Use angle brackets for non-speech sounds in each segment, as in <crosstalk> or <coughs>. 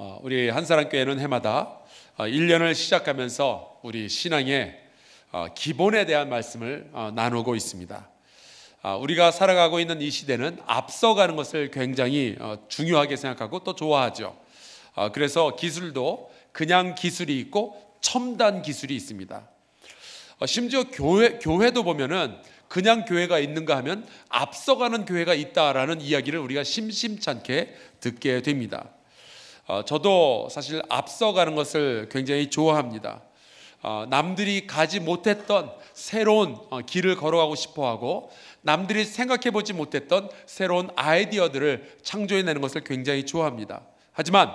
어, 우리 한사람교회는 해마다 1년을 어, 시작하면서 우리 신앙의 어, 기본에 대한 말씀을 나누고 있습니다. 아, 우리가 살아가고 있는 이 시대는 앞서가는 것을 굉장히 중요하게 생각하고 또 좋아하죠. 그래서 기술도 그냥 기술이 있고 첨단 기술이 있습니다. 심지어 교회, 교회도 보면은 그냥 교회가 있는가 하면 앞서가는 교회가 있다라는 이야기를 우리가 심심찮게 듣게 됩니다. 어, 저도 사실 앞서가는 것을 굉장히 좋아합니다. 어, 남들이 가지 못했던 새로운 어, 길을 걸어가고 싶어하고 남들이 생각해보지 못했던 새로운 아이디어들을 창조해내는 것을 굉장히 좋아합니다. 하지만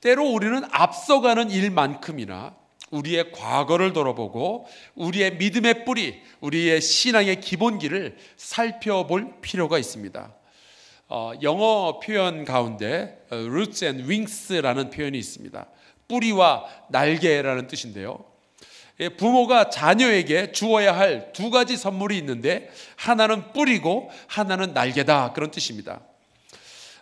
때로 우리는 앞서가는 일만큼이나 우리의 과거를 돌아보고 우리의 믿음의 뿌리, 우리의 신앙의 기본기를 살펴볼 필요가 있습니다. 어, 영어 표현 가운데 어, roots and wings라는 표현이 있습니다. 뿌리와 날개라는 뜻인데요. 예, 부모가 자녀에게 주어야 할 두 가지 선물이 있는데 하나는 뿌리고 하나는 날개다 그런 뜻입니다.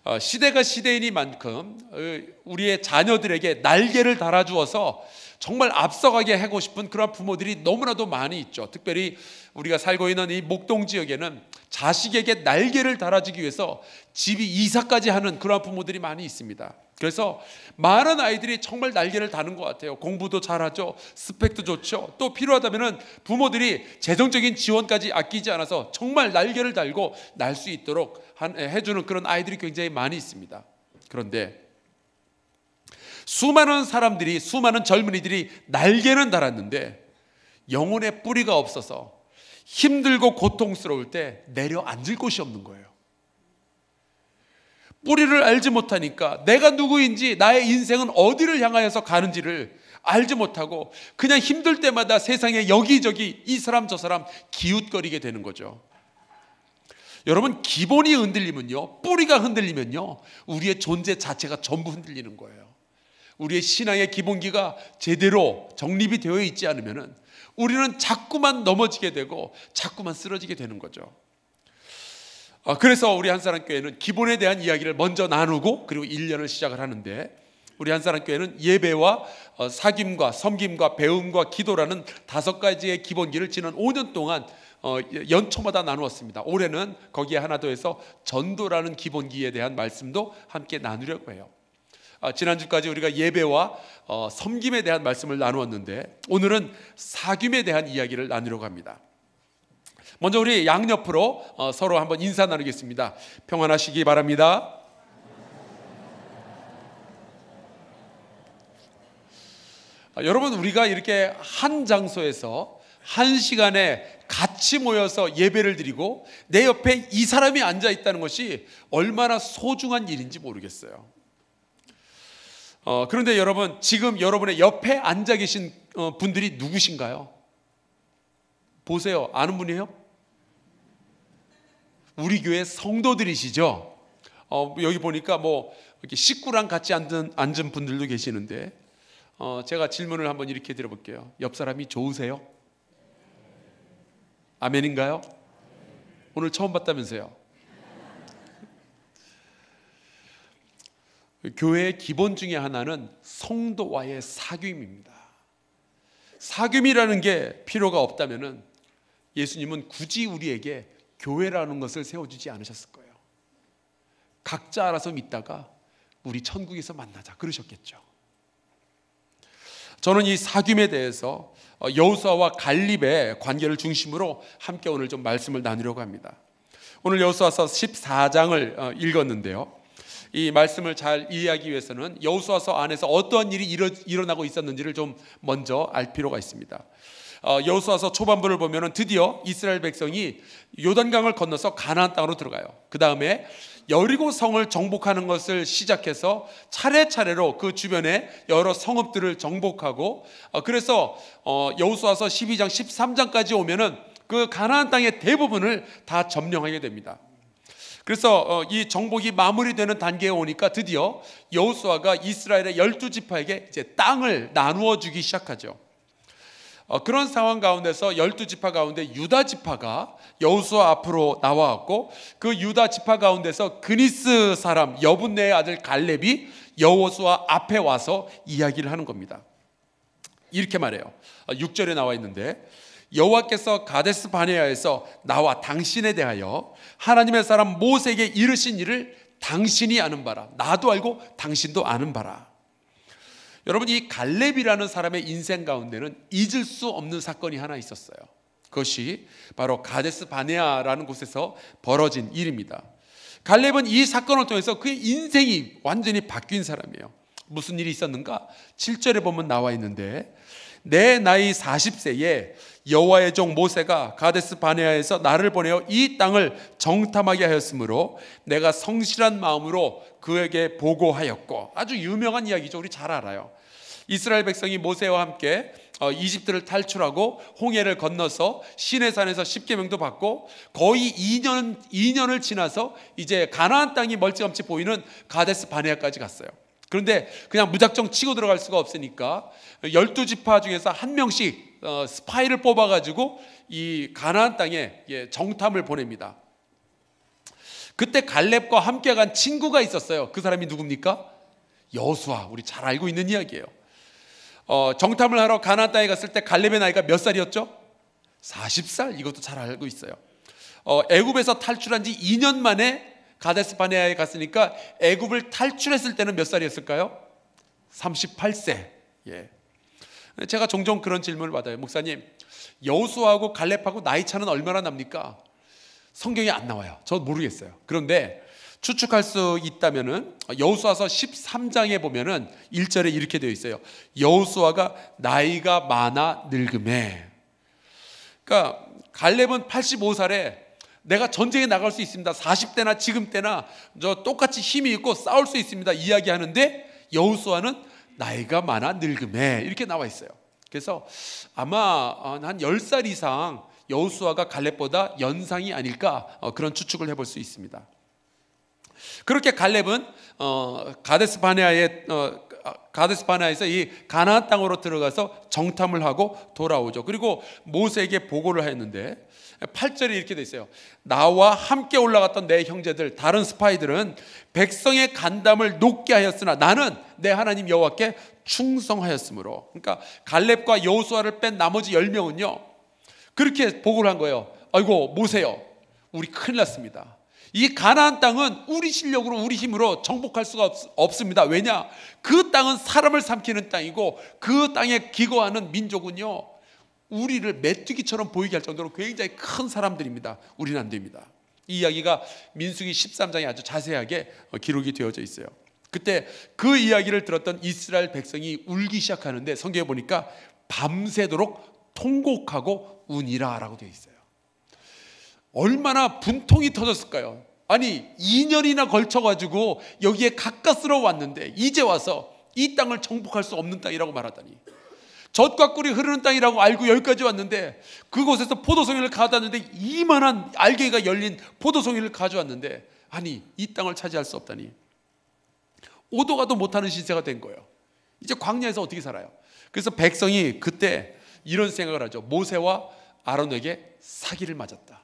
어, 시대가 시대이니만큼 우리의 자녀들에게 날개를 달아주어서 정말 앞서가게 하고 싶은 그런 부모들이 너무나도 많이 있죠. 특별히 우리가 살고 있는 이 목동 지역에는 자식에게 날개를 달아주기 위해서 집이 이사까지 하는 그런 부모들이 많이 있습니다. 그래서 많은 아이들이 정말 날개를 다는 것 같아요. 공부도 잘하죠. 스펙도 좋죠. 또 필요하다면 부모들이 재정적인 지원까지 아끼지 않아서 정말 날개를 달고 날 수 있도록 해주는 그런 아이들이 굉장히 많이 있습니다. 그런데 수많은 사람들이, 수많은 젊은이들이 날개는 달았는데 영혼의 뿌리가 없어서 힘들고 고통스러울 때 내려앉을 곳이 없는 거예요. 뿌리를 알지 못하니까 내가 누구인지 나의 인생은 어디를 향하여서 가는지를 알지 못하고 그냥 힘들 때마다 세상에 여기저기 이 사람 저 사람 기웃거리게 되는 거죠. 여러분 기본이 흔들리면요. 뿌리가 흔들리면요. 우리의 존재 자체가 전부 흔들리는 거예요. 우리의 신앙의 기본기가 제대로 정립이 되어 있지 않으면은 우리는 자꾸만 넘어지게 되고 자꾸만 쓰러지게 되는 거죠. 아, 그래서 우리 한사람교회는 기본에 대한 이야기를 먼저 나누고 그리고 1년을 시작을 하는데 우리 한사람교회는 예배와 어, 사귐과 섬김과 배움과 기도라는 다섯 가지의 기본기를 지난 5년 동안 어, 연초마다 나누었습니다. 올해는 거기에 하나 더해서 전도라는 기본기에 대한 말씀도 함께 나누려고 해요. 아, 지난주까지 우리가 예배와 어, 섬김에 대한 말씀을 나누었는데 오늘은 사귐에 대한 이야기를 나누려고 합니다. 먼저 우리 양옆으로 어, 서로 한번 인사 나누겠습니다. 평안하시기 바랍니다. 아, 여러분 우리가 이렇게 한 장소에서 한 시간에 같이 모여서 예배를 드리고 내 옆에 이 사람이 앉아 있다는 것이 얼마나 소중한 일인지 모르겠어요. 어, 그런데 여러분 지금 여러분의 옆에 앉아 계신 어, 분들이 누구신가요? 보세요. 아는 분이에요? 우리 교회 성도들이시죠. 어, 여기 보니까 뭐 이렇게 식구랑 같이 앉은, 앉은 분들도 계시는데 어, 제가 질문을 한번 이렇게 드려볼게요. 옆 사람이 좋으세요? 아멘인가요? 오늘 처음 봤다면서요. 교회의 기본 중에 하나는 성도와의 사귐입니다. 사귐이라는 게 필요가 없다면 예수님은 굳이 우리에게 교회라는 것을 세워주지 않으셨을 거예요. 각자 알아서 믿다가 우리 천국에서 만나자 그러셨겠죠. 저는 이 사귐에 대해서 어, 여우수아와 갈립의 관계를 중심으로 함께 오늘 좀 말씀을 나누려고 합니다. 오늘 여우수아서 14장을 어, 읽었는데요. 이 말씀을 잘 이해하기 위해서는 여우수아서 안에서 어떠한 일이 일어나고 있었는지를 좀 먼저 알 필요가 있습니다. 어, 여수와서 초반부를 보면 드디어 이스라엘 백성이 요단강을 건너서 가나안 땅으로 들어가요. 그 다음에 여리고 성을 정복하는 것을 시작해서 차례차례로 그 주변에 여러 성읍들을 정복하고 어, 그래서 어, 여수와서 12장 13장까지 오면은 그 가나안 땅의 대부분을 다 점령하게 됩니다. 그래서 이 정복이 마무리되는 단계에 오니까 드디어 여호수아가 이스라엘의 열두 지파에게 이제 땅을 나누어 주기 시작하죠. 어, 그런 상황 가운데서 열두 지파 가운데 유다 지파가 여호수아 앞으로 나와왔고 그 유다 지파 가운데서 그니스 사람 여분네의 아들 갈렙이 여호수아 앞에 와서 이야기를 하는 겁니다. 이렇게 말해요. 6절에 어, 나와 있는데 여호와께서 가데스 바네아에서 나와 당신에 대하여 하나님의 사람 모세에게 이르신 일을 당신이 아는 바라 나도 알고 당신도 아는 바라 여러분 이 갈렙이라는 사람의 인생 가운데는 잊을 수 없는 사건이 하나 있었어요. 그것이 바로 가데스 바네아라는 곳에서 벌어진 일입니다. 갈렙은 이 사건을 통해서 그의 인생이 완전히 바뀐 사람이에요. 무슨 일이 있었는가? 7절에 보면 나와 있는데 내 나이 40세에 여호와의 종 모세가 가데스 바네아에서 나를 보내어 이 땅을 정탐하게 하였으므로 내가 성실한 마음으로 그에게 보고하였고 아주 유명한 이야기죠. 우리 잘 알아요. 이스라엘 백성이 모세와 함께 어, 이집트를 탈출하고 홍해를 건너서 시내산에서 십계명도 받고 거의 2년 2년을 지나서 이제 가나안 땅이 멀찌감치 보이는 가데스 바네아까지 갔어요. 그런데 그냥 무작정 치고 들어갈 수가 없으니까 열두 지파 중에서 한 명씩 어, 스파이를 뽑아가지고 이 가나안 땅에 예, 정탐을 보냅니다. 그때 갈렙과 함께 간 친구가 있었어요. 그 사람이 누굽니까? 여수아. 우리 잘 알고 있는 이야기예요. 어, 정탐을 하러 가나안 땅에 갔을 때 갈렙의 나이가 몇 살이었죠? 40살. 이것도 잘 알고 있어요. 어, 애굽에서 탈출한 지 2년 만에 가데스바네아에 갔으니까 애굽을 탈출했을 때는 몇 살이었을까요? 38세. 예. 제가 종종 그런 질문을 받아요. 목사님, 여호수하고 갈렙하고 나이 차는 얼마나 납니까? 성경이 안 나와요. 저 모르겠어요. 그런데 추측할 수 있다면은 여호수와서 13장에 보면은 1절에 이렇게 되어 있어요. 여호수아가 나이가 많아 늙음에. 그러니까 갈렙은 85살에 내가 전쟁에 나갈 수 있습니다. 40대나 지금 때나 저 똑같이 힘이 있고 싸울 수 있습니다. 이야기하는데 여우수아는 나이가 많아 늙음해 이렇게 나와 있어요. 그래서 아마 어, 한 10살 이상 여우수아가 갈렙보다 연상이 아닐까 어, 그런 추측을 해볼 수 있습니다. 그렇게 갈렙은 가데스 바네아의 가데스 바네아에서 이 가나안 땅으로 들어가서 정탐을 하고 돌아오죠. 그리고 모세에게 보고를 했는데 8절에 이렇게 돼 있어요. 나와 함께 올라갔던 내 형제들 다른 스파이들은 백성의 간담을 높게 하였으나 나는 내 하나님 여호와께 충성하였으므로. 그러니까 갈렙과 여호수아를 뺀 나머지 10명은요. 그렇게 복을 한 거예요. 아이고 모세요. 우리 큰일 났습니다. 이 가나안 땅은 우리 실력으로 우리 힘으로 정복할 수가 없, 습니다 왜냐? 그 땅은 사람을 삼키는 땅이고 그 땅에 기거하는 민족은요. 우리를 메뚜기처럼 보이게 할 정도로 굉장히 큰 사람들입니다. 우리는 안 됩니다. 이 이야기가 민수기 13장에 아주 자세하게 어, 기록이 되어져 있어요. 그때 그 이야기를 들었던 이스라엘 백성이 울기 시작하는데 성경에 보니까 밤새도록 통곡하고 운이라라고 되어 있어요. 얼마나 분통이 터졌을까요? 아니 2년이나 걸쳐 가지고 여기에 가까스러 왔는데 이제 와서 이 땅을 정복할 수 없는 땅이라고 말하다니. 젖과 꿀이 흐르는 땅이라고 알고 여기까지 왔는데 그곳에서 포도송이를 가다는데 이만한 알갱이가 열린 포도송이를 가져왔는데 아니 이 땅을 차지할 수 없다니 오도가도 못하는 신세가 된 거예요. 이제 광야에서 어떻게 살아요? 그래서 백성이 그때 이런 생각을 하죠. 모세와 아론에게 사기를 맞았다.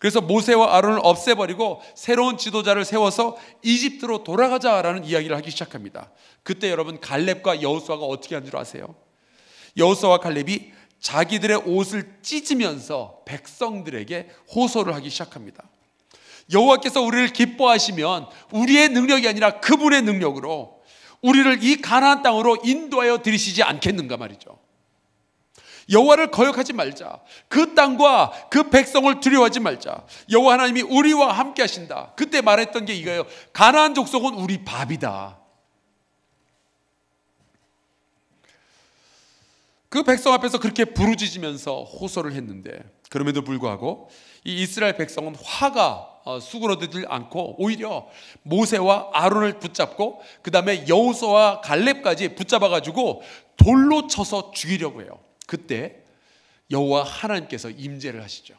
그래서 모세와 아론을 없애버리고 새로운 지도자를 세워서 이집트로 돌아가자라는 이야기를 하기 시작합니다. 그때 여러분 갈렙과 여호수아가 어떻게 한 줄 아세요? 여호수아와 갈렙이 자기들의 옷을 찢으면서 백성들에게 호소를 하기 시작합니다. 여호와께서 우리를 기뻐하시면 우리의 능력이 아니라 그분의 능력으로 우리를 이 가나안 땅으로 인도하여 들이시지 않겠는가 말이죠. 여호와를 거역하지 말자. 그 땅과 그 백성을 두려워하지 말자. 여호와 하나님이 우리와 함께 하신다. 그때 말했던 게 이거예요. 가나안 족속은 우리 밥이다. 그 백성 앞에서 그렇게 부르짖으면서 호소를 했는데 그럼에도 불구하고 이 이스라엘 백성은 화가 어, 수그러들지 않고 오히려 모세와 아론을 붙잡고 그 다음에 여호수와 갈렙까지 붙잡아가지고 돌로 쳐서 죽이려고 해요. 그때 여호와 하나님께서 임재를 하시죠.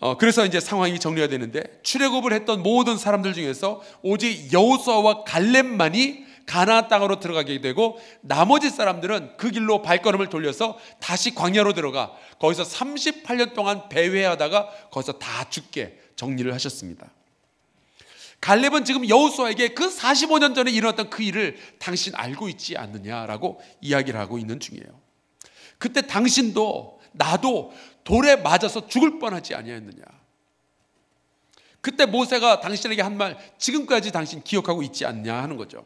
어, 그래서 이제 상황이 정리가 되는데 출애굽을 했던 모든 사람들 중에서 오직 여호수아와 갈렙만이 가나안 땅으로 들어가게 되고 나머지 사람들은 그 길로 발걸음을 돌려서 다시 광야로 들어가 거기서 38년 동안 배회하다가 거기서 다 죽게 정리를 하셨습니다. 갈렙은 지금 여호수아에게 그 45년 전에 일어났던 그 일을 당신 알고 있지 않느냐라고 이야기를 하고 있는 중이에요. 그때 당신도 나도 돌에 맞아서 죽을 뻔하지 아니하였느냐. 그때 모세가 당신에게 한 말 지금까지 당신 기억하고 있지 않냐 하는 거죠.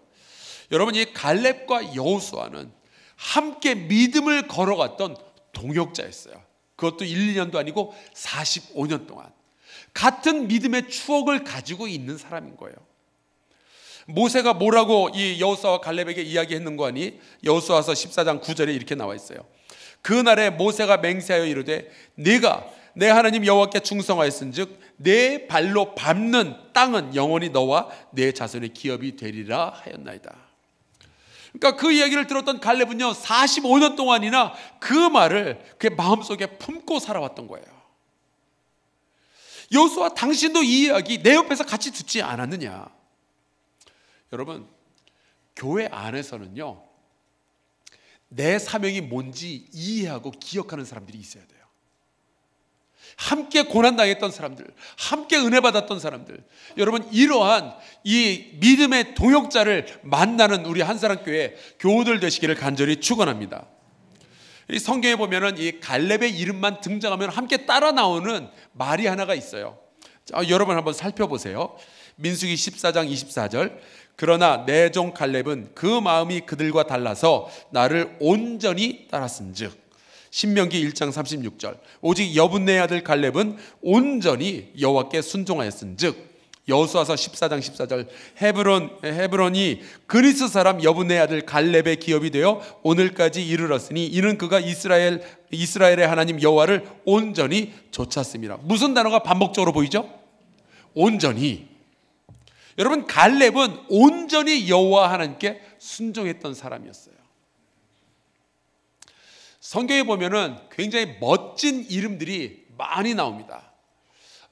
여러분 이 갈렙과 여호수아는 함께 믿음을 걸어갔던 동역자였어요. 그것도 1, 2년도 아니고 45년 동안. 같은 믿음의 추억을 가지고 있는 사람인 거예요. 모세가 뭐라고 이 여호수아와 갈렙에게 이야기했는 거니 여호수아서 14장 9절에 이렇게 나와 있어요. 그날에 모세가 맹세하여 이르되 내가 내 하나님 여호와께 충성하였은즉 내 발로 밟는 땅은 영원히 너와 내 자손의 기업이 되리라 하였나이다. 그러니까 그 이야기를 들었던 갈렙은요 45년 동안이나 그 말을 그 마음속에 품고 살아왔던 거예요. 여수와 당신도 이 이야기 내 옆에서 같이 듣지 않았느냐? 여러분, 교회 안에서는요, 내 사명이 뭔지 이해하고 기억하는 사람들이 있어야 돼요. 함께 고난당했던 사람들, 함께 은혜받았던 사람들. 여러분, 이러한 이 믿음의 동역자를 만나는 우리 한사람교회 교우들 되시기를 간절히 축원합니다 이 성경에 보면은 이 갈렙의 이름만 등장하면 함께 따라 나오는 말이 하나가 있어요. 자, 여러분 한번 살펴보세요. 민수기 14장 24절. 그러나 내종 갈렙은 그 마음이 그들과 달라서 나를 온전히 따랐은즉 신명기 1장 36절 오직 여분내 아들 갈렙은 온전히 여호와께 순종하였은즉 여수와서 14장 14절 헤브론 헤브론이 그리스 사람 여분의 아들 갈렙의 기업이 되어 오늘까지 이르렀으니 이는 그가 이스라엘 이스라엘의 하나님 여호와를 온전히 좇았습니다. 무슨 단어가 반복적으로 보이죠? 온전히 여러분 갈렙은 온전히 여호와 하나님께 순종했던 사람이었어요. 성경에 보면은 굉장히 멋진 이름들이 많이 나옵니다.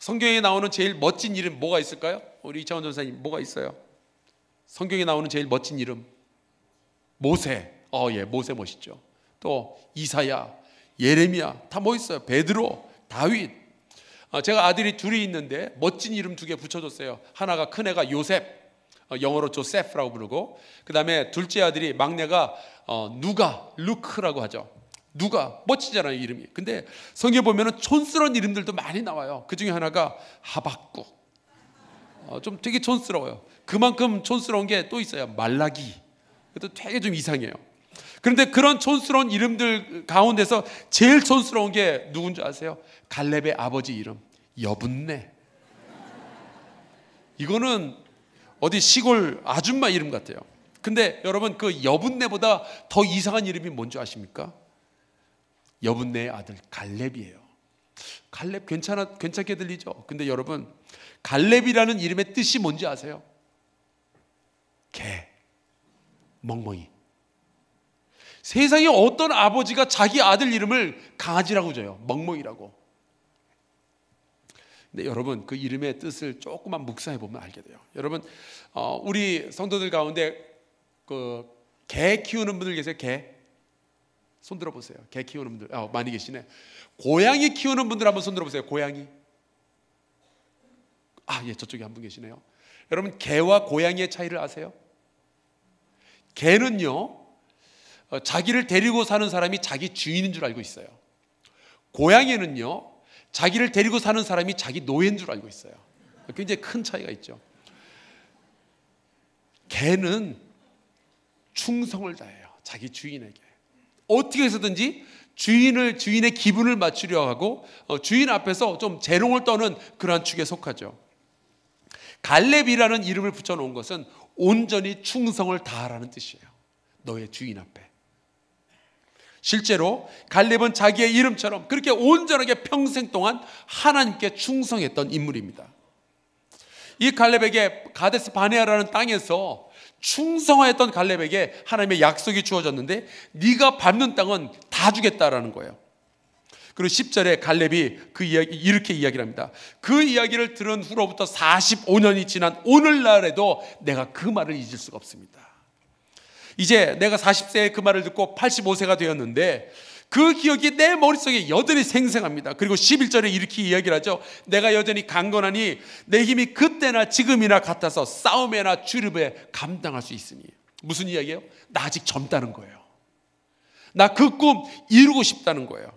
성경에 나오는 제일 멋진 이름 뭐가 있을까요? 우리 이창원 전사님 뭐가 있어요? 성경에 나오는 제일 멋진 이름 모세. 어, 예, 모세 멋있죠. 또 이사야, 예레미야 다 뭐 있어요? 베드로, 다윗. 어, 제가 아들이 둘이 있는데 멋진 이름 두 개 붙여줬어요. 하나가 큰 애가 요셉. 어, 영어로 조셉라고 부르고 그 다음에 둘째 아들이 막내가 어, 누가 루크라고 하죠. 누가 멋지잖아요 이름이. 근데 성경에 보면은 촌스러운 이름들도 많이 나와요. 그 중에 하나가 하박국. 어, 좀 되게 촌스러워요. 그만큼 촌스러운 게 또 있어요. 말라기. 그것도 되게 좀 이상해요. 그런데 그런 촌스러운 이름들 가운데서 제일 촌스러운 게 누군지 아세요? 갈렙의 아버지 이름 여분네. 이거는 어디 시골 아줌마 이름 같아요. 근데 여러분 그 여분네보다 더 이상한 이름이 뭔지 아십니까? 여분네의 아들 갈렙이에요. 갈렙 괜찮아 괜찮게 들리죠? 근데 여러분 갈렙이라는 이름의 뜻이 뭔지 아세요? 개 멍멍이 세상에 어떤 아버지가 자기 아들 이름을 강아지라고 줘요. 멍멍이라고. 근데 여러분 그 이름의 뜻을 조금만 묵상해 보면 알게 돼요. 여러분 어, 우리 성도들 가운데 그 개 키우는 분들 계세요? 개? 손 들어보세요. 개 키우는 분들, 아, 많이 계시네. 고양이 키우는 분들 한번 손 들어보세요. 고양이. 아, 예, 저쪽에 한 분 계시네요. 여러분, 개와 고양이의 차이를 아세요? 개는요, 어, 자기를 데리고 사는 사람이 자기 주인인 줄 알고 있어요. 고양이는요, 자기를 데리고 사는 사람이 자기 노예인 줄 알고 있어요. 굉장히 큰 차이가 있죠. 개는 충성을 다해요. 자기 주인에게. 어떻게 해서든지 주인을 주인의 기분을 맞추려 하고 어, 주인 앞에서 좀 재롱을 떠는 그러한 축에 속하죠. 갈렙이라는 이름을 붙여 놓은 것은 온전히 충성을 다하라는 뜻이에요. 너의 주인 앞에. 실제로 갈렙은 자기의 이름처럼 그렇게 온전하게 평생 동안 하나님께 충성했던 인물입니다. 이 갈렙에게 가데스 바네아라는 땅에서 충성하였던 갈렙에게 하나님의 약속이 주어졌는데 네가 밟는 땅은 다 주겠다라는 거예요. 그리고 10절에 갈렙이 그 이야기, 이렇게 이야기를 합니다. 그 이야기를 들은 후로부터 45년이 지난 오늘날에도 내가 그 말을 잊을 수가 없습니다. 이제 내가 40세에 그 말을 듣고 85세가 되었는데 그 기억이 내 머릿속에 여전히 생생합니다. 그리고 11절에 이렇게 이야기를 하죠. 내가 여전히 강건하니 내 힘이 그때나 지금이나 같아서 싸움에나 주립에 감당할 수 있으니. 무슨 이야기예요? 나 아직 젊다는 거예요. 나 그 꿈 이루고 싶다는 거예요.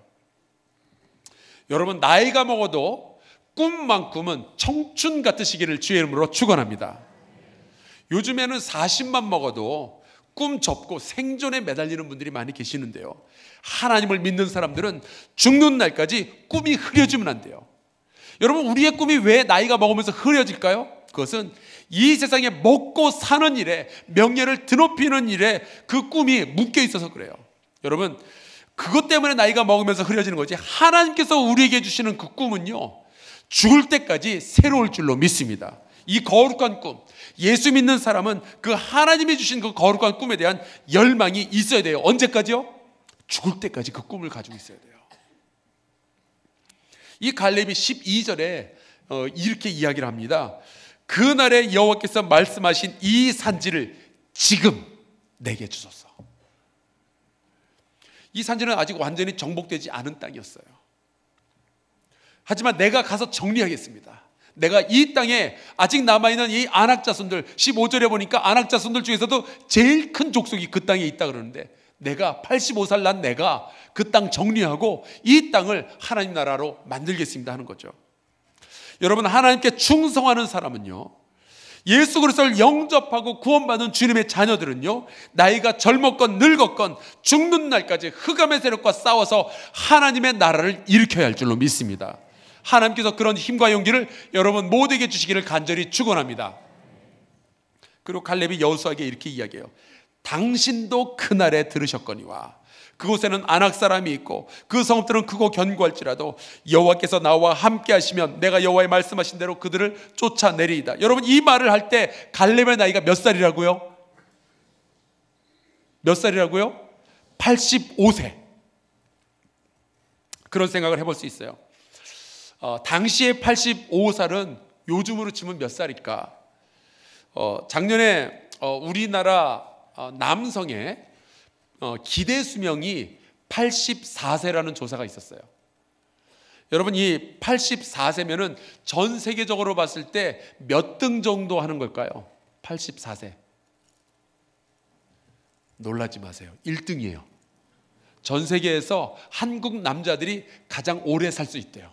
여러분 나이가 먹어도 꿈만큼은 청춘 같은 시기를 주의 이름으로 축원합니다. 요즘에는 40만 먹어도 꿈 접고 생존에 매달리는 분들이 많이 계시는데요. 하나님을 믿는 사람들은 죽는 날까지 꿈이 흐려지면 안 돼요. 여러분, 우리의 꿈이 왜 나이가 먹으면서 흐려질까요? 그것은 이 세상에 먹고 사는 일에 명예를 드높이는 일에 그 꿈이 묶여 있어서 그래요. 여러분, 그것 때문에 나이가 먹으면서 흐려지는 거지. 하나님께서 우리에게 주시는 그 꿈은요, 죽을 때까지 새로울 줄로 믿습니다. 이 거룩한 꿈. 예수 믿는 사람은 그 하나님이 주신 그 거룩한 꿈에 대한 열망이 있어야 돼요. 언제까지요? 죽을 때까지 그 꿈을 가지고 있어야 돼요. 이 갈렙이 12절에 어, 이렇게 이야기를 합니다. 그날에 여호와께서 말씀하신 이 산지를 지금 내게 주소서. 이 산지는 아직 완전히 정복되지 않은 땅이었어요. 하지만 내가 가서 정리하겠습니다. 내가 이 땅에 아직 남아있는 이 안악자손들, 15절에 보니까 안악자손들 중에서도 제일 큰 족속이 그 땅에 있다 그러는데 내가 85살 난 내가 그 땅 정리하고 이 땅을 하나님 나라로 만들겠습니다 하는 거죠. 여러분, 하나님께 충성하는 사람은요, 예수 그리스도를 영접하고 구원받은 주님의 자녀들은요. 나이가 젊었건 늙었건 죽는 날까지 흑암의 세력과 싸워서 하나님의 나라를 일으켜야 할 줄로 믿습니다. 하나님께서 그런 힘과 용기를 여러분 모두에게 주시기를 간절히 축원합니다. 그리고 갈렙이 여호수아에게 이렇게 이야기해요. 당신도 그날에 들으셨거니와 그곳에는 안악 사람이 있고 그 성읍들은 크고 견고할지라도 여호와께서 나와 함께 하시면 내가 여호와의 말씀하신 대로 그들을 쫓아내리이다. 여러분 이 말을 할 때 갈렙의 나이가 몇 살이라고요? 몇 살이라고요? 85세. 그런 생각을 해볼 수 있어요. 어, 당시의 85살은 요즘으로 치면 몇 살일까? 어, 작년에 어, 우리나라 어, 남성의 어, 기대 수명이 84세라는 조사가 있었어요. 여러분 이 84세면은 전 세계적으로 봤을 때 몇 등 정도 하는 걸까요? 84세. 놀라지 마세요. 1등이에요. 전 세계에서 한국 남자들이 가장 오래 살 수 있대요.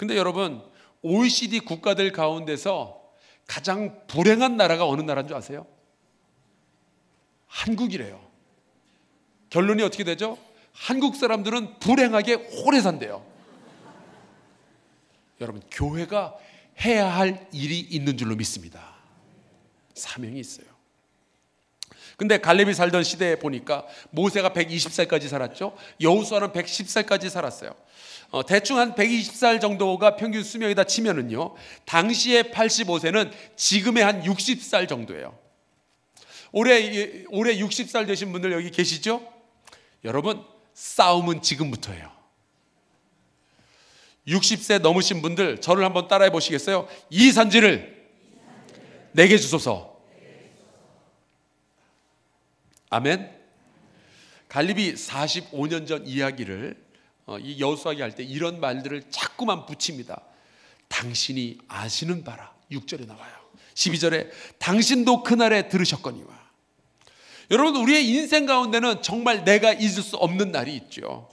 근데 여러분 OECD 국가들 가운데서 가장 불행한 나라가 어느 나라인 줄 아세요? 한국이래요. 결론이 어떻게 되죠? 한국 사람들은 불행하게 오래 산대요. 여러분, 교회가 해야 할 일이 있는 줄로 믿습니다. 사명이 있어요. 근데 갈렙이 살던 시대에 보니까 모세가 120살까지 살았죠. 여우수아는 110살까지 살았어요. 어, 대충 한 120살 정도가 평균 수명이다 치면은요. 당시에 85세는 지금의 한 60살 정도예요. 올해 올해 60살 되신 분들 여기 계시죠? 여러분, 싸움은 지금부터예요. 60세 넘으신 분들 저를 한번 따라해 보시겠어요? 이 산지를 내게 주소서. 아멘. 갈립이 45년 전 이야기를 어, 이 여수하게 할 때 이런 말들을 자꾸만 붙입니다. 당신이 아시는 바라 6절에 나와요. 12절에 당신도 그날에 들으셨거니와. 여러분 우리의 인생 가운데는 정말 내가 잊을 수 없는 날이 있죠.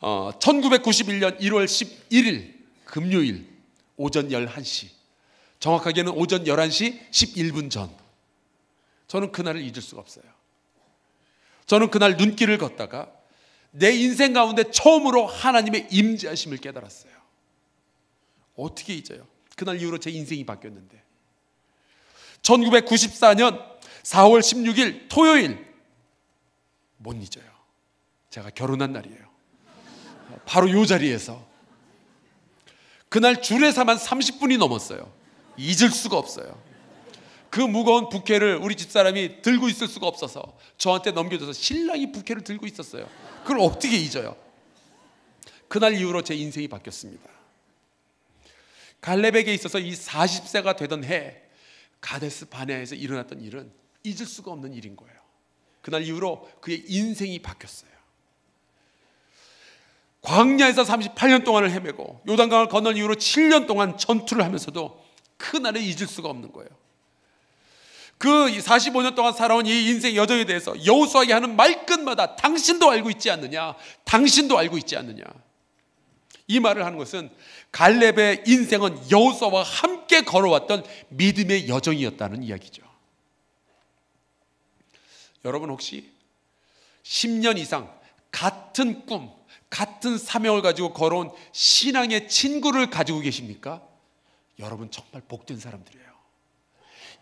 어, 1991년 1월 11일 금요일 오전 11시 정확하게는 오전 11시 11분 전 저는 그날을 잊을 수가 없어요. 저는 그날 눈길을 걷다가 내 인생 가운데 처음으로 하나님의 임재하심을 깨달았어요. 어떻게 잊어요? 그날 이후로 제 인생이 바뀌었는데. 1994년 4월 16일 토요일 못 잊어요. 제가 결혼한 날이에요. 바로 요 자리에서 그날 줄에서만 30분이 넘었어요. 잊을 수가 없어요. 그 무거운 부캐를 우리 집사람이 들고 있을 수가 없어서 저한테 넘겨줘서 신랑이 부캐를 들고 있었어요. 그걸 어떻게 잊어요? 그날 이후로 제 인생이 바뀌었습니다. 갈렙에게 있어서 이 40세가 되던 해 가데스 바네아에서 일어났던 일은 잊을 수가 없는 일인 거예요. 그날 이후로 그의 인생이 바뀌었어요. 광야에서 38년 동안을 헤매고 요단강을 건넌 이후로 7년 동안 전투를 하면서도 그날을 잊을 수가 없는 거예요. 그 45년 동안 살아온 이 인생 여정에 대해서 여우수하게 하는 말끝마다 당신도 알고 있지 않느냐? 당신도 알고 있지 않느냐? 이 말을 하는 것은 갈렙의 인생은 여우수와 함께 걸어왔던 믿음의 여정이었다는 이야기죠. 여러분 혹시 10년 이상 같은 꿈, 같은 사명을 가지고 걸어온 신앙의 친구를 가지고 계십니까? 여러분 정말 복된 사람들이에요.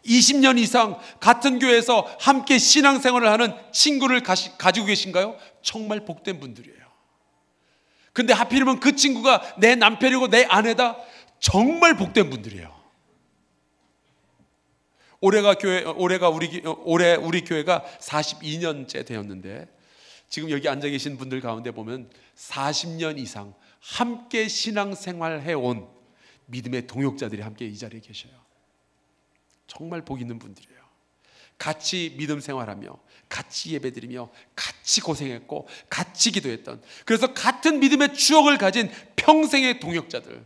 20년 이상 같은 교회에서 함께 신앙생활을 하는 친구를 가시, 가지고 계신가요? 정말 복된 분들이에요. 근데 하필이면 그 친구가 내 남편이고 내 아내다? 정말 복된 분들이에요. 올해가 교회 올해가 우리 올해 우리 교회가 42년째 되었는데 지금 여기 앉아 계신 분들 가운데 보면 40년 이상 함께 신앙생활 해온 믿음의 동역자들이 함께 이 자리에 계셔요. 정말 복 있는 분들이에요. 같이 믿음 생활하며 같이 예배드리며 같이 고생했고 같이 기도했던 그래서 같은 믿음의 추억을 가진 평생의 동역자들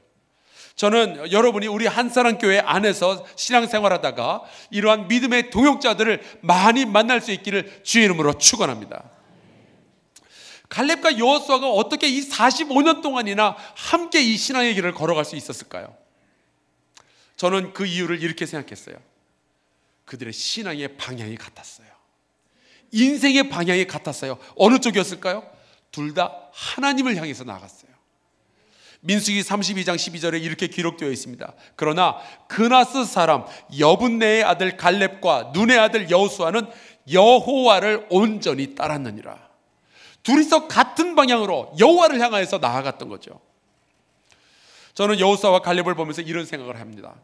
저는 여러분이 우리 한사랑교회 안에서 신앙생활하다가 이러한 믿음의 동역자들을 많이 만날 수 있기를 주의 이름으로 축원합니다. 갈렙과 여호수아가 어떻게 이 45년 동안이나 함께 이 신앙의 길을 걸어갈 수 있었을까요? 저는 그 이유를 이렇게 생각했어요. 그들의 신앙의 방향이 같았어요. 인생의 방향이 같았어요. 어느 쪽이었을까요? 둘 다 하나님을 향해서 나갔어요. 민수기 32장 12절에 이렇게 기록되어 있습니다. 그러나 그나스 사람 여분네의 아들 갈렙과 눈의 아들 여호수아는 여호와를 온전히 따랐느니라. 둘이서 같은 방향으로 여호와를 향하여서 나아갔던 거죠. 저는 여호수아와 갈렙을 보면서 이런 생각을 합니다.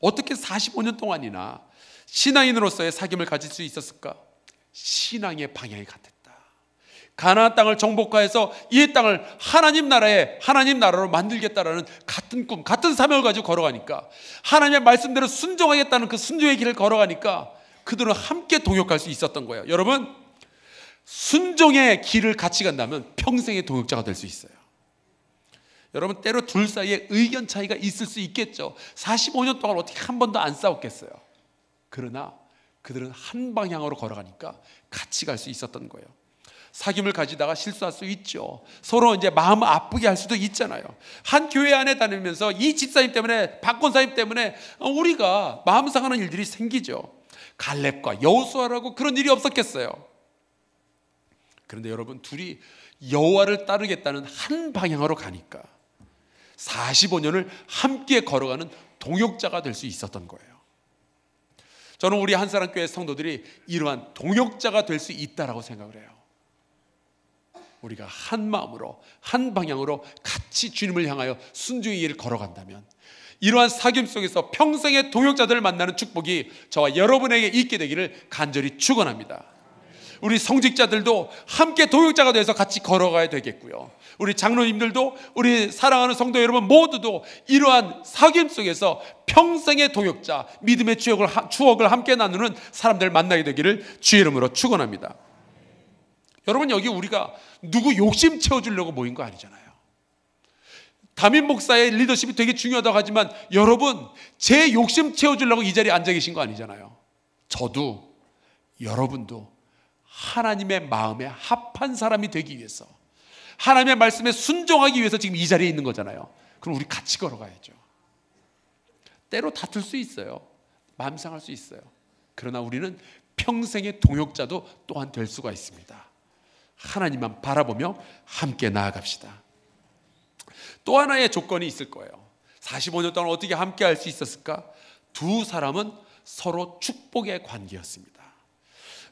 어떻게 45년 동안이나 신앙인으로서의 사귐을 가질 수 있었을까? 신앙의 방향이 같았다. 가나안 땅을 정복화해서 이 땅을 하나님 나라에 하나님 나라로 만들겠다라는 같은 꿈, 같은 사명을 가지고 걸어가니까 하나님의 말씀대로 순종하겠다는 그 순종의 길을 걸어가니까 그들은 함께 동역할 수 있었던 거예요. 여러분 순종의 길을 같이 간다면 평생의 동역자가 될 수 있어요. 여러분 때로 둘 사이에 의견 차이가 있을 수 있겠죠. 45년 동안 어떻게 한 번도 안 싸웠겠어요. 그러나 그들은 한 방향으로 걸어가니까 같이 갈 수 있었던 거예요. 사귐을 가지다가 실수할 수 있죠. 서로 이제 마음 아프게 할 수도 있잖아요. 한 교회 안에 다니면서 이 집사님 때문에 박 권사님 때문에 우리가 마음 상하는 일들이 생기죠. 갈렙과 여호수아라고 그런 일이 없었겠어요. 그런데 여러분 둘이 여호와를 따르겠다는 한 방향으로 가니까 45년을 함께 걸어가는 동역자가 될 수 있었던 거예요. 저는 우리 한사람교회 성도들이 이러한 동역자가 될 수 있다라고 생각을 해요. 우리가 한 마음으로 한 방향으로 같이 주님을 향하여 순주의 일을 걸어간다면 이러한 사귐 속에서 평생의 동역자들을 만나는 축복이 저와 여러분에게 있게 되기를 간절히 축원합니다. 우리 성직자들도 함께 동역자가 돼서 같이 걸어가야 되겠고요. 우리 장로님들도 우리 사랑하는 성도 여러분 모두도 이러한 사귐 속에서 평생의 동역자, 믿음의 추억을, 추억을 함께 나누는 사람들 만나게 되기를 주의 이름으로 축원합니다. 여러분 여기 우리가 누구 욕심 채워주려고 모인 거 아니잖아요. 담임 목사의 리더십이 되게 중요하다고 하지만 여러분 제 욕심 채워주려고 이 자리에 앉아 계신 거 아니잖아요. 저도 여러분도 하나님의 마음에 합한 사람이 되기 위해서 하나님의 말씀에 순종하기 위해서 지금 이 자리에 있는 거잖아요. 그럼 우리 같이 걸어가야죠. 때로 다툴 수 있어요. 마음 상할 수 있어요. 그러나 우리는 평생의 동역자도 또한 될 수가 있습니다. 하나님만 바라보며 함께 나아갑시다. 또 하나의 조건이 있을 거예요. 45년 동안 어떻게 함께 할 수 있었을까? 두 사람은 서로 축복의 관계였습니다.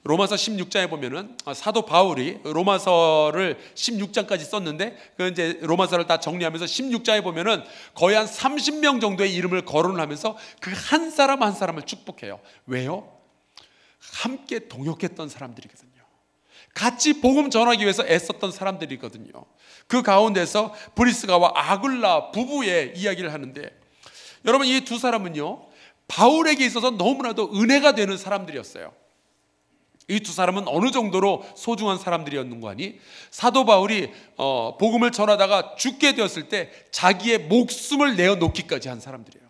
로마서 16장에 보면은 어, 사도 바울이 로마서를 16장까지 썼는데 그 이제 로마서를 다 정리하면서 16장에 보면은 거의 한 30명 정도의 이름을 거론하면서 그 한 사람 한 사람을 축복해요. 왜요? 함께 동역했던 사람들이거든요. 같이 복음 전하기 위해서 애썼던 사람들이거든요. 그 가운데서 브리스가와 아굴라 부부의 이야기를 하는데 여러분 이 두 사람은요 바울에게 있어서 너무나도 은혜가 되는 사람들이었어요. 이두 사람은 어느 정도로 소중한 사람들이었는가 하니 사도 바울이 어, 복음을 전하다가 죽게 되었을 때 자기의 목숨을 내어놓기까지 한 사람들이에요.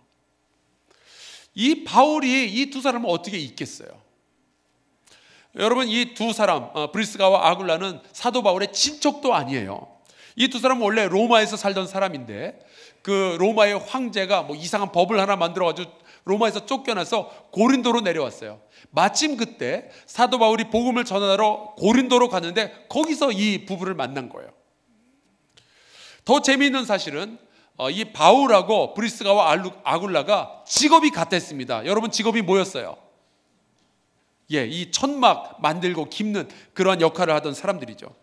이 바울이 이 두 사람을 어떻게 잊겠어요? 여러분 이 두 사람 어, 브리스가와 아굴라는 사도 바울의 친척도 아니에요. 이두 사람은 원래 로마에서 살던 사람인데 그 로마의 황제가 뭐 이상한 법을 하나 만들어가지고 로마에서 쫓겨나서 고린도로 내려왔어요. 마침 그때 사도 바울이 복음을 전하러 고린도로 갔는데 거기서 이 부부를 만난 거예요. 더 재미있는 사실은 어, 이 바울하고 브리스가와 아굴라가 직업이 같았습니다. 여러분 직업이 뭐였어요? 예, 이 천막 만들고 깁는 그러한 역할을 하던 사람들이죠.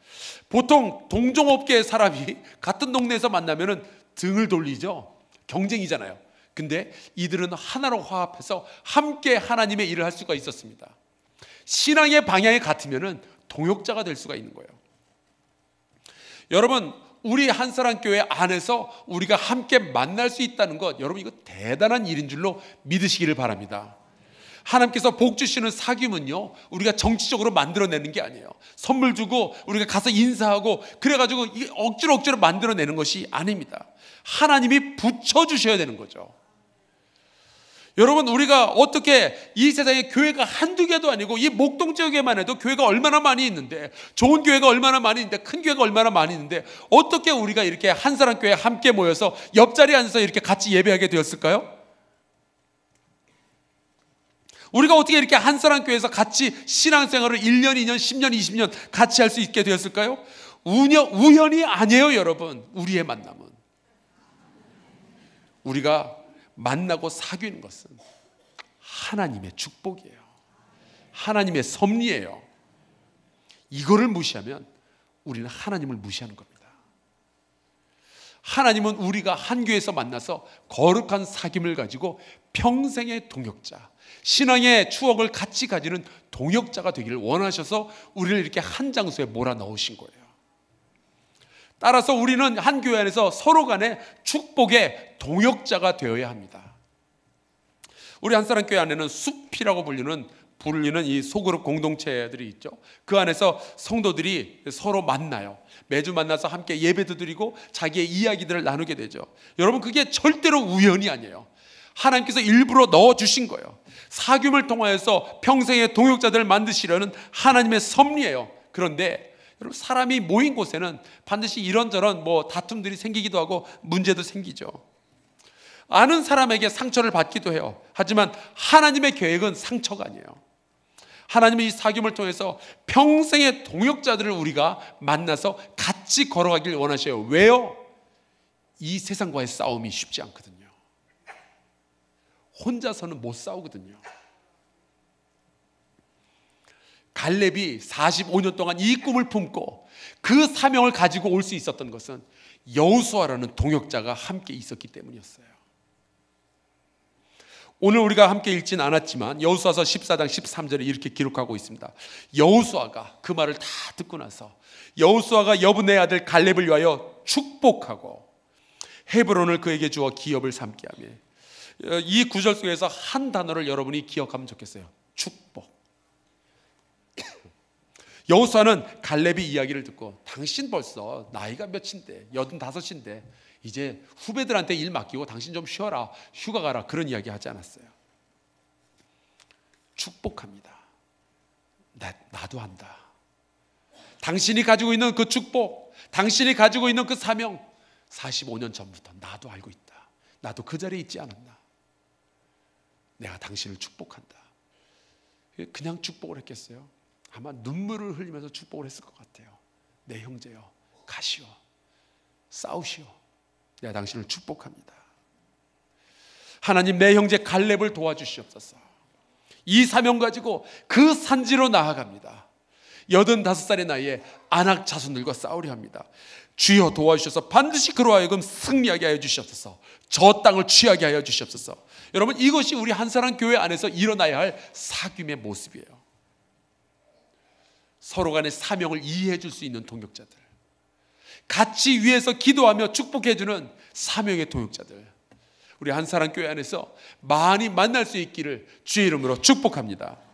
보통 동종업계의 사람이 <laughs> 같은 동네에서 만나면 등을 돌리죠. 경쟁이잖아요. 근데 이들은 하나로 화합해서 함께 하나님의 일을 할 수가 있었습니다. 신앙의 방향이 같으면 동역자가 될 수가 있는 거예요. 여러분, 우리 한사람 교회 안에서 우리가 함께 만날 수 있다는 것, 여러분 이거 대단한 일인 줄로 믿으시기를 바랍니다. 하나님께서 복 주시는 사귐은요, 우리가 정치적으로 만들어내는 게 아니에요. 선물 주고, 우리가 가서 인사하고, 그래가지고 억지로 억지로 만들어내는 것이 아닙니다. 하나님이 붙여주셔야 되는 거죠. 여러분, 우리가 어떻게 이 세상에 교회가 한두 개도 아니고 이 목동 지역에만 해도 교회가 얼마나 많이 있는데, 좋은 교회가 얼마나 많이 있는데, 큰 교회가 얼마나 많이 있는데, 어떻게 우리가 이렇게 한사람 교회 에 함께 모여서 옆자리에 앉아서 이렇게 같이 예배하게 되었을까요? 우리가 어떻게 이렇게 한사랑교회에서 같이 신앙생활을 1년, 2년, 10년, 20년 같이 할 수 있게 되었을까요? 우연, 우연이 아니에요, 여러분. 우리의 만남은. 우리가 만나고 사귀는 것은 하나님의 축복이에요. 하나님의 섭리예요. 이거를 무시하면 우리는 하나님을 무시하는 겁니다. 하나님은 우리가 한교에서 만나서 거룩한 사귐을 가지고 평생의 동역자, 신앙의 추억을 같이 가지는 동역자가 되기를 원하셔서 우리를 이렇게 한 장소에 몰아 넣으신 거예요. 따라서 우리는 한 교회 안에서 서로 간에 축복의 동역자가 되어야 합니다. 우리 한사람 교회 안에는 숲이라고 불리는 불리는 이 소그룹 공동체들이 있죠. 그 안에서 성도들이 서로 만나요. 매주 만나서 함께 예배도 드리고 자기의 이야기들을 나누게 되죠. 여러분 그게 절대로 우연이 아니에요. 하나님께서 일부러 넣어주신 거예요. 사귐을 통하여서 평생의 동역자들을 만드시려는 하나님의 섭리예요. 그런데 여러분 사람이 모인 곳에는 반드시 이런저런 뭐 다툼들이 생기기도 하고 문제도 생기죠. 아는 사람에게 상처를 받기도 해요. 하지만 하나님의 계획은 상처가 아니에요. 하나님의 이 사귐을 통해서 평생의 동역자들을 우리가 만나서 같이 걸어가길 원하셔요. 왜요? 이 세상과의 싸움이 쉽지 않거든요. 혼자서는 못 싸우거든요. 갈렙이 45년 동안 이 꿈을 품고 그 사명을 가지고 올 수 있었던 것은 여우수아라는 동역자가 함께 있었기 때문이었어요. 오늘 우리가 함께 읽진 않았지만 여우수아서 14장 13절에 이렇게 기록하고 있습니다. 여우수아가 그 말을 다 듣고 나서 여우수아가 여분의 아들 갈렙을 위하여 축복하고 헤브론을 그에게 주어 기업을 삼게 하며 어, 이 구절 속에서 한 단어를 여러분이 기억하면 좋겠어요. 축복. <coughs> 여호수아는 갈렙이 이야기를 듣고 당신 벌써 나이가 몇인데 여든 다섯인데 이제 후배들한테 일 맡기고 당신 좀 쉬어라 휴가 가라 그런 이야기 하지 않았어요. 축복합니다. 나, 나도 한다. 당신이 가지고 있는 그 축복, 당신이 가지고 있는 그 사명, 45년 전부터 나도 알고 있다. 나도 그 자리에 있지 않았나. 내가 당신을 축복한다. 그냥 축복을 했겠어요? 아마 눈물을 흘리면서 축복을 했을 것 같아요. 내 네, 형제여, 가시오. 싸우시오. 내가 당신을 축복합니다. 하나님 내 형제 갈렙을 도와주시옵소서. 이 사명 가지고 그 산지로 나아갑니다. 85살의 나이에 안악 자손들과 싸우려 합니다. 주여 도와주셔서 반드시 그로 하여금 승리하게 하여 주시옵소서. 저 땅을 취하게 하여 주시옵소서. 여러분 이것이 우리 한사람 교회 안에서 일어나야 할 사귐의 모습이에요. 서로 간의 사명을 이해해 줄 수 있는 동역자들. 같이 위해서 기도하며 축복해 주는 사명의 동역자들. 우리 한사람 교회 안에서 많이 만날 수 있기를 주의 이름으로 축복합니다.